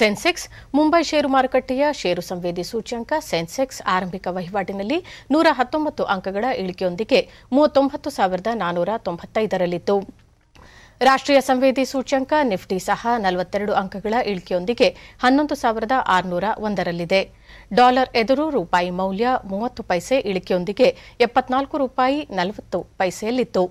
ಸೆನ್ಸೆಕ್ಸ್ ಮುಂಬೈ ಷೇರು ಮಾರುಕಟ್ಟೆಯ ಷೇರು ಸಂವೇದಿ ಸೂಚ್ಯಂಕ ಸೆನ್ಸೆಕ್ಸ್ ಆರಂಭಿಕ ವಹಿವಾಟಿನಲ್ಲಿ ನೂರ ಹತ್ತೊಂಬತ್ತು ಅಂಕಗಳ ಇಳಿಕೆಯೊಂದಿಗೆ ಮೂವತ್ತೊಂಬತ್ತು ಸಾವಿರದ ನಾನೂರ ತೊಂಬತ್ತೈದರಲ್ಲಿತ್ತು ರಾಷ್ಟ್ರೀಯ ಸಂವೇದಿ ಸೂಚ್ಯಂಕ ನಿಫ್ಟಿ ಸಹ ನಲವತ್ತೆರಡು ಅಂಕಗಳ ಇಳಿಕೆಯೊಂದಿಗೆ ಹನ್ನೊಂದು ಸಾವಿರದ ಆರುನೂರ ಒಂದರಲ್ಲಿದೆ ಡಾಲರ್ ಎದುರು ರೂಪಾಯಿ ಮೌಲ್ಯ ಮೂವತ್ತು ಪೈಸೆ ಇಳಿಕೆಯೊಂದಿಗೆ ಎಪ್ಪತ್ನಾಲ್ಕು ರೂಪಾಯಿ ನಲವತ್ತು ಪೈಸೆಯಲ್ಲಿತ್ತು